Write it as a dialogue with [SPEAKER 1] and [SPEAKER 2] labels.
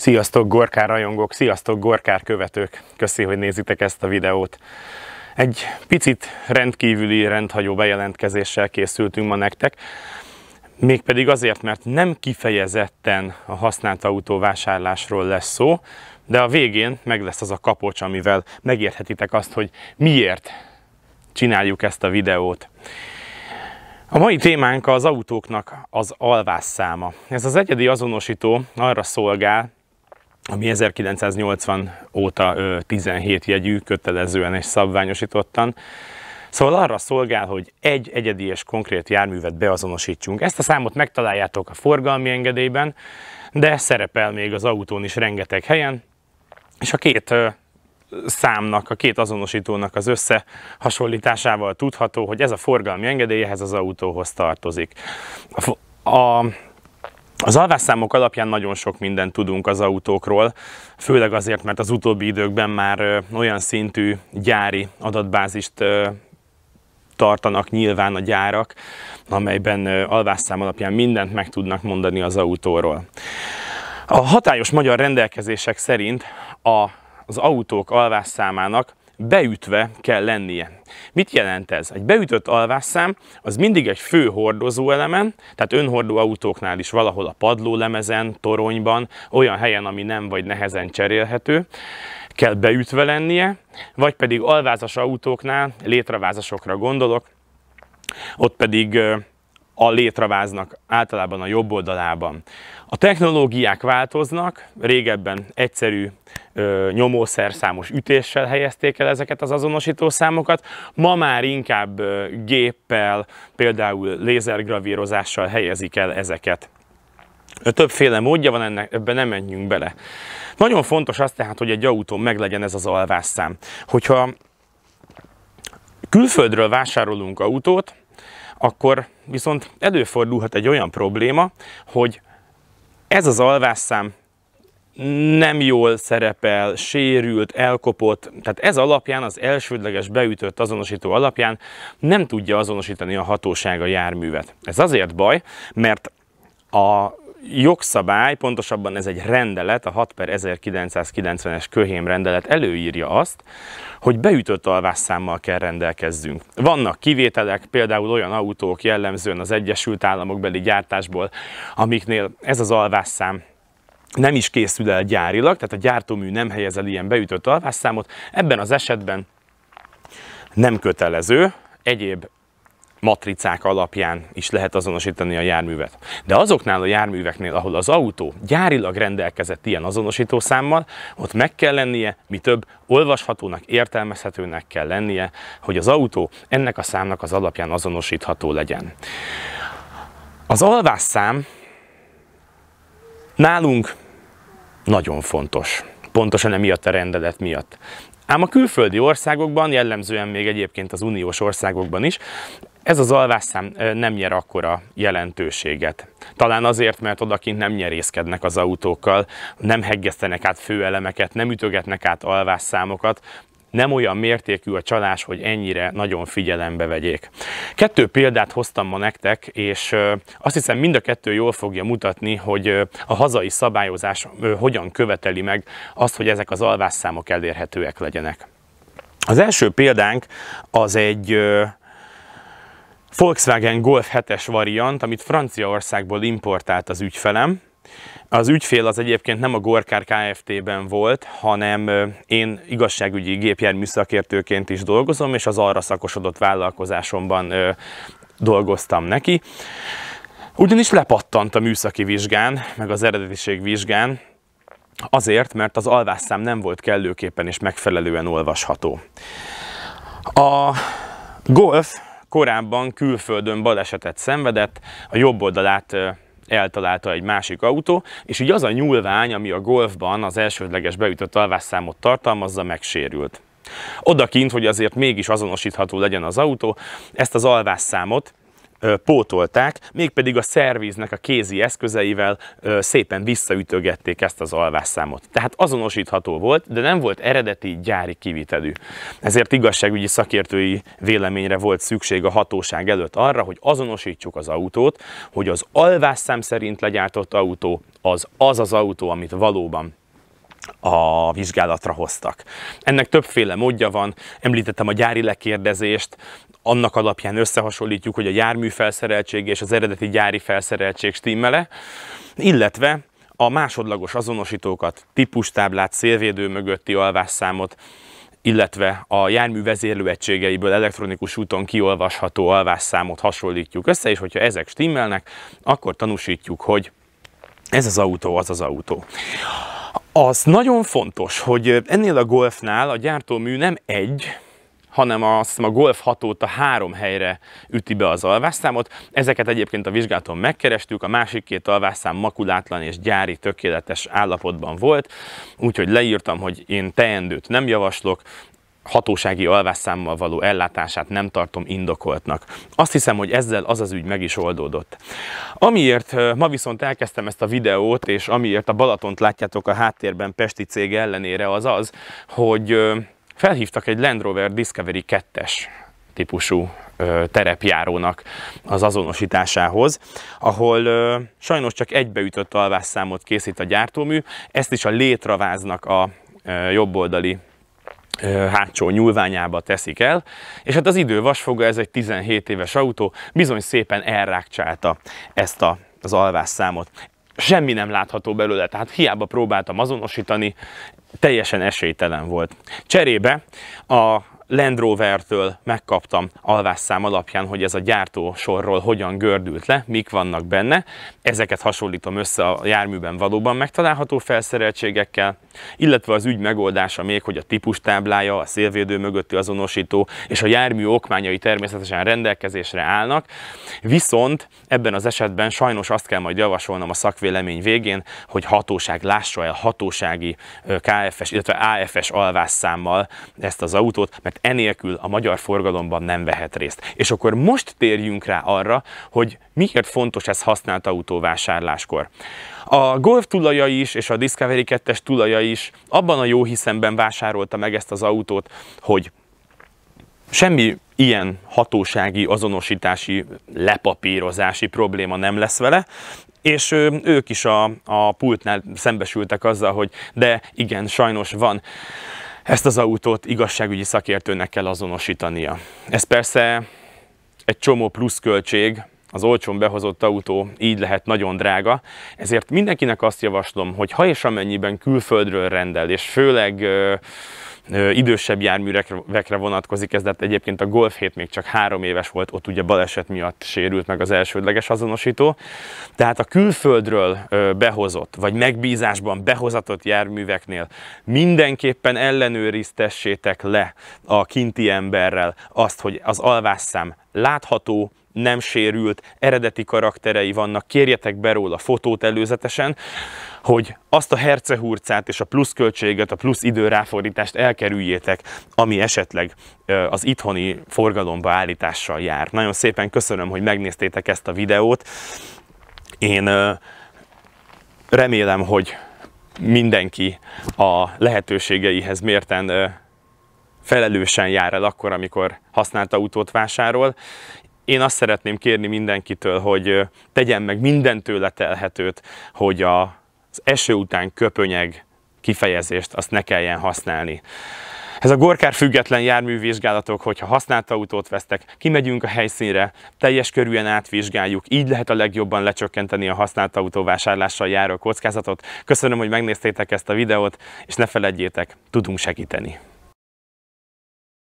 [SPEAKER 1] Sziasztok Gorkár rajongók, sziasztok Gorkár követők! Köszi, hogy nézitek ezt a videót. Egy picit rendkívüli, rendhagyó bejelentkezéssel készültünk ma nektek, mégpedig azért, mert nem kifejezetten a használt autó vásárlásról lesz szó, de a végén meg lesz az a kapocs, amivel megérthetitek azt, hogy miért csináljuk ezt a videót. A mai témánk az autóknak az száma. Ez az egyedi azonosító arra szolgál, ami 1980 óta 17 jegyű, kötelezően és szabványosítottan. Szóval arra szolgál, hogy egy egyedi és konkrét járművet beazonosítsunk. Ezt a számot megtaláljátok a forgalmi engedélyben, de szerepel még az autón is rengeteg helyen, és a két számnak, a két azonosítónak az összehasonlításával tudható, hogy ez a forgalmi engedélyhez az autóhoz tartozik. A, a az alvásszámok alapján nagyon sok mindent tudunk az autókról, főleg azért, mert az utóbbi időkben már olyan szintű gyári adatbázist tartanak nyilván a gyárak, amelyben alvásszám alapján mindent meg tudnak mondani az autóról. A hatályos magyar rendelkezések szerint a, az autók alvásszámának beütve kell lennie. Mit jelent ez? Egy beütött alvásszám az mindig egy fő hordozó elemen, tehát önhordó autóknál is valahol a padlólemezen, toronyban, olyan helyen, ami nem vagy nehezen cserélhető, kell beütve lennie, vagy pedig alvázas autóknál, létrevázasokra gondolok, ott pedig a létraváznak általában a jobb oldalában. A technológiák változnak, régebben egyszerű ö, számos ütéssel helyezték el ezeket az azonosító számokat, ma már inkább ö, géppel, például lézergravírozással helyezik el ezeket. Többféle módja van ennek, ebben nem menjünk bele. Nagyon fontos az tehát, hogy egy autón meglegyen ez az alvásszám. Hogyha külföldről vásárolunk autót, akkor viszont előfordulhat egy olyan probléma, hogy ez az alvásszám nem jól szerepel, sérült, elkopott, tehát ez alapján, az elsődleges beütött azonosító alapján nem tudja azonosítani a hatóság a járművet. Ez azért baj, mert a jogszabály, pontosabban ez egy rendelet, a 6 per 1990-es köhém rendelet előírja azt, hogy beütött alvásszámmal kell rendelkezzünk. Vannak kivételek, például olyan autók jellemzően az Egyesült Államok beli gyártásból, amiknél ez az alvásszám nem is készül el gyárilag, tehát a gyártómű nem helyez el ilyen beütött alvásszámot. Ebben az esetben nem kötelező, egyéb matricák alapján is lehet azonosítani a járművet. De azoknál a járműveknél, ahol az autó gyárilag rendelkezett ilyen azonosító számmal, ott meg kell lennie, mi több, olvashatónak, értelmezhetőnek kell lennie, hogy az autó ennek a számnak az alapján azonosítható legyen. Az alvásszám nálunk nagyon fontos. Pontosan emiatt a rendelet miatt. Ám a külföldi országokban, jellemzően még egyébként az uniós országokban is, ez az alvásszám nem nyer akkora jelentőséget. Talán azért, mert odakint nem nyerészkednek az autókkal, nem heggesztenek át főelemeket, nem ütögetnek át alvásszámokat, nem olyan mértékű a csalás, hogy ennyire nagyon figyelembe vegyék. Kettő példát hoztam ma nektek, és azt hiszem mind a kettő jól fogja mutatni, hogy a hazai szabályozás hogyan követeli meg azt, hogy ezek az alvásszámok elérhetőek legyenek. Az első példánk az egy Volkswagen Golf 7-es variant, amit Franciaországból importált az ügyfelem, az ügyfél az egyébként nem a Gorkár Kft-ben volt, hanem én igazságügyi gépjármű szakértőként is dolgozom, és az arra szakosodott vállalkozásomban dolgoztam neki. Ugyanis lepattant a műszaki vizsgán, meg az eredetiség vizsgán, azért, mert az alvásszám nem volt kellőképpen és megfelelően olvasható. A golf korábban külföldön balesetet szenvedett, a jobb oldalát eltalálta egy másik autó, és így az a nyúlvány, ami a golfban az elsődleges beütött alvásszámot tartalmazza, megsérült. Odakint, hogy azért mégis azonosítható legyen az autó, ezt az alvásszámot pótolták, mégpedig a szervíznek a kézi eszközeivel szépen visszaütögették ezt az alvásszámot. Tehát azonosítható volt, de nem volt eredeti gyári kivitelű. Ezért igazságügyi szakértői véleményre volt szükség a hatóság előtt arra, hogy azonosítsuk az autót, hogy az alvásszám szerint legyártott autó az az az autó, amit valóban a vizsgálatra hoztak. Ennek többféle módja van, említettem a gyári lekérdezést, annak alapján összehasonlítjuk, hogy a jármű felszereltség és az eredeti gyári felszereltség stimmele, illetve a másodlagos azonosítókat, típustáblát, szélvédő mögötti alvásszámot, illetve a jármű vezérlőegységeiből elektronikus úton kiolvasható alvásszámot hasonlítjuk össze, és hogyha ezek stimmelnek, akkor tanúsítjuk, hogy ez az autó, az az autó. Az nagyon fontos, hogy ennél a Golfnál a gyártómű nem egy, hanem azt a Golf hatóta három helyre üti be az alvásszámot. Ezeket egyébként a vizsgálaton megkerestük, a másik két alvásszám makulátlan és gyári tökéletes állapotban volt, úgyhogy leírtam, hogy én teendőt nem javaslok, hatósági alvásszámmal való ellátását nem tartom indokoltnak. Azt hiszem, hogy ezzel az az ügy meg is oldódott. Amiért ma viszont elkezdtem ezt a videót, és amiért a Balatont látjátok a háttérben Pesti cég ellenére, az az, hogy felhívtak egy Land Rover Discovery 2-es típusú terepjárónak az azonosításához, ahol sajnos csak egybeütött alvásszámot készít a gyártómű, ezt is a létraváznak a jobboldali hátsó nyúlványába teszik el, és hát az idő vasfoga, ez egy 17 éves autó, bizony szépen elrákcsálta ezt a, az számot. Semmi nem látható belőle, tehát hiába próbáltam azonosítani, teljesen esélytelen volt. Cserébe a Land Rover-től megkaptam alvásszám alapján, hogy ez a gyártó sorról hogyan gördült le, mik vannak benne. Ezeket hasonlítom össze a járműben valóban megtalálható felszereltségekkel, illetve az ügy megoldása még, hogy a típus táblája, a szélvédő mögötti azonosító és a jármű okmányai természetesen rendelkezésre állnak, viszont ebben az esetben sajnos azt kell majd javasolnom a szakvélemény végén, hogy hatóság lássa el hatósági KFS, illetve AFS alvásszámmal ezt az autót, mert enélkül a magyar forgalomban nem vehet részt. És akkor most térjünk rá arra, hogy miért fontos ez használt autó vásárláskor. A Golf tulaja is, és a Discovery 2-es tulaja is abban a jó hiszemben vásárolta meg ezt az autót, hogy semmi ilyen hatósági, azonosítási, lepapírozási probléma nem lesz vele, és ők is a, a pultnál szembesültek azzal, hogy de igen, sajnos van ezt az autót igazságügyi szakértőnek kell azonosítania. Ez persze egy csomó pluszköltség, az olcsón behozott autó így lehet nagyon drága, ezért mindenkinek azt javaslom, hogy ha és amennyiben külföldről rendel, és főleg idősebb járművekre vonatkozik ez, de hát egyébként a Golf 7 még csak három éves volt, ott ugye baleset miatt sérült meg az elsődleges azonosító. Tehát a külföldről behozott, vagy megbízásban behozatott járműveknél mindenképpen ellenőriztessétek le a kinti emberrel azt, hogy az alvásszám látható, nem sérült, eredeti karakterei vannak, kérjetek be róla fotót előzetesen, hogy azt a hercehurcát és a plusz költséget, a plusz ráfordítást elkerüljétek, ami esetleg az itthoni forgalomba állítással jár. Nagyon szépen köszönöm, hogy megnéztétek ezt a videót. Én remélem, hogy mindenki a lehetőségeihez mérten felelősen jár el akkor, amikor használt autót vásárol, én azt szeretném kérni mindenkitől, hogy tegyen meg mindentől letelhetőt, hogy a, az eső után köpönyeg kifejezést azt ne kelljen használni. Ez a gorkár független járművizsgálatok, hogyha használt autót vesztek, kimegyünk a helyszínre, teljes körűen átvizsgáljuk, így lehet a legjobban lecsökkenteni a használt autó vásárlással járó kockázatot. Köszönöm, hogy megnéztétek ezt a videót, és ne feledjétek, tudunk segíteni.